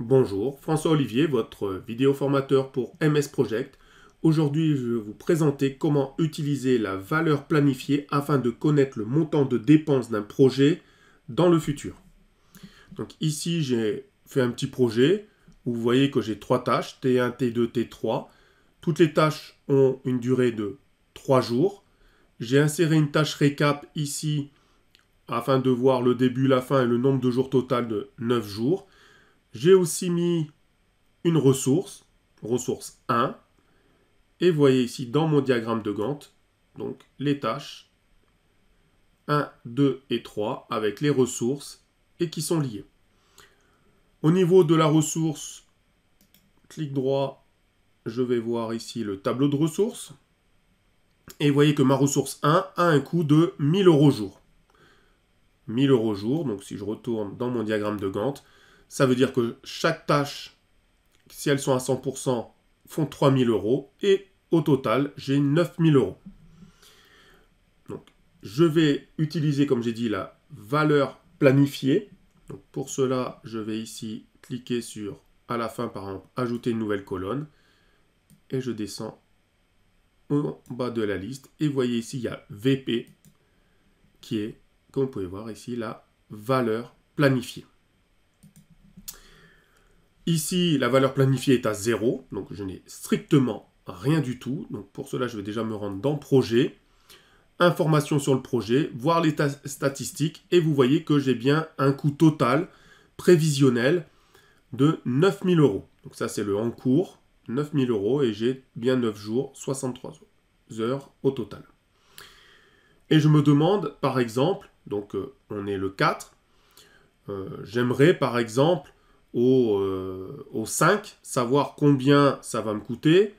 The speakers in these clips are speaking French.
Bonjour, François Olivier, votre vidéo formateur pour MS Project. Aujourd'hui, je vais vous présenter comment utiliser la valeur planifiée afin de connaître le montant de dépenses d'un projet dans le futur. Donc ici, j'ai fait un petit projet où vous voyez que j'ai trois tâches, T1, T2, T3. Toutes les tâches ont une durée de 3 jours. J'ai inséré une tâche récap ici afin de voir le début, la fin et le nombre de jours total de 9 jours. J'ai aussi mis une ressource, ressource 1. Et voyez ici dans mon diagramme de Gantt, donc les tâches 1, 2 et 3 avec les ressources et qui sont liées. Au niveau de la ressource, clic droit, je vais voir ici le tableau de ressources. Et vous voyez que ma ressource 1 a un coût de 1000 euros jour. 1000 euros jour, donc si je retourne dans mon diagramme de Gantt, ça veut dire que chaque tâche, si elles sont à 100%, font 3000 euros et au total, j'ai 9000 euros. Donc, je vais utiliser, comme j'ai dit, la valeur planifiée. Donc, pour cela, je vais ici cliquer sur, à la fin, par exemple, ajouter une nouvelle colonne. Et je descends en bas de la liste. Et voyez ici, il y a VP qui est, comme vous pouvez voir ici, la valeur planifiée. Ici, la valeur planifiée est à 0, donc je n'ai strictement rien du tout. Donc pour cela, je vais déjà me rendre dans Projet, Information sur le projet, voir les statistiques, et vous voyez que j'ai bien un coût total prévisionnel de 9000 euros. Donc ça, c'est le en cours, 9000 euros, et j'ai bien 9 jours, 63 heures au total. Et je me demande, par exemple, donc euh, on est le 4, euh, j'aimerais par exemple au, 5, euh, savoir combien ça va me coûter,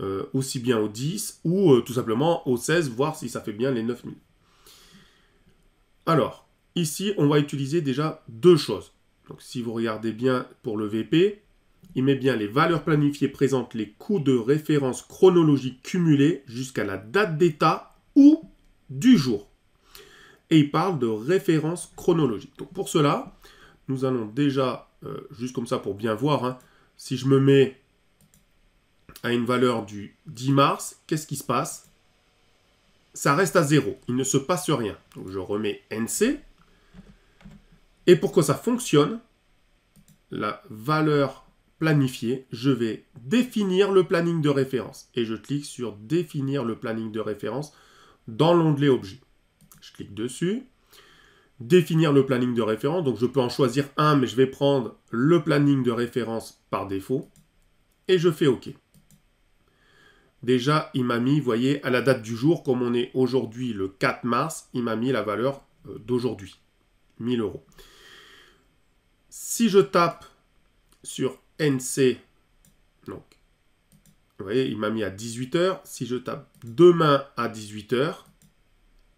euh, aussi bien au 10 ou euh, tout simplement au 16, voir si ça fait bien les 9000. Alors, ici, on va utiliser déjà deux choses. Donc, si vous regardez bien pour le VP, il met bien les valeurs planifiées présentent les coûts de référence chronologique cumulés jusqu'à la date d'état ou du jour. Et il parle de référence chronologique. Donc, pour cela, nous allons déjà euh, juste comme ça pour bien voir, hein. si je me mets à une valeur du 10 mars, qu'est-ce qui se passe Ça reste à 0, il ne se passe rien. Donc je remets NC. Et pour que ça fonctionne, la valeur planifiée, je vais définir le planning de référence. Et je clique sur définir le planning de référence dans l'onglet objet. Je clique dessus définir le planning de référence. Donc je peux en choisir un, mais je vais prendre le planning de référence par défaut. Et je fais OK. Déjà, il m'a mis, vous voyez, à la date du jour, comme on est aujourd'hui le 4 mars, il m'a mis la valeur euh, d'aujourd'hui, 1000 euros. Si je tape sur NC, donc, vous voyez, il m'a mis à 18h. Si je tape demain à 18h,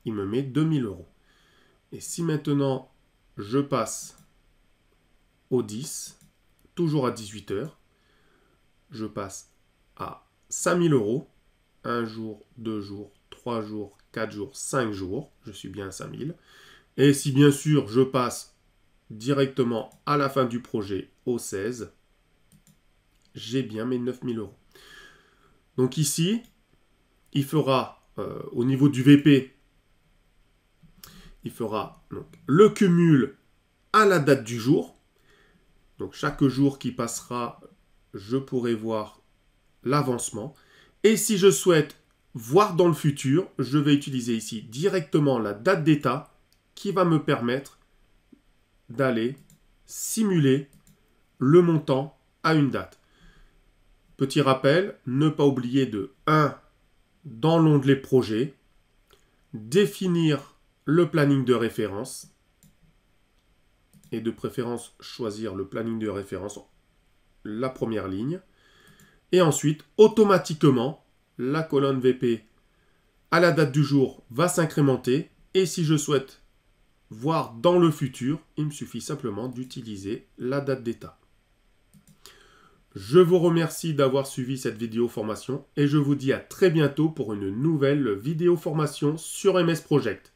il me met 2000 euros. Et si maintenant je passe au 10, toujours à 18 heures, je passe à 5000 euros, un jour, deux jours, trois jours, quatre jours, cinq jours, je suis bien à 5000. Et si bien sûr je passe directement à la fin du projet au 16, j'ai bien mes 9000 euros. Donc ici, il fera euh, au niveau du VP il fera donc, le cumul à la date du jour. Donc chaque jour qui passera, je pourrai voir l'avancement. Et si je souhaite voir dans le futur, je vais utiliser ici directement la date d'état qui va me permettre d'aller simuler le montant à une date. Petit rappel, ne pas oublier de 1 dans l'onglet projet, définir le planning de référence, et de préférence choisir le planning de référence, la première ligne, et ensuite, automatiquement, la colonne VP à la date du jour va s'incrémenter, et si je souhaite voir dans le futur, il me suffit simplement d'utiliser la date d'état. Je vous remercie d'avoir suivi cette vidéo formation et je vous dis à très bientôt pour une nouvelle vidéo formation sur MS Project.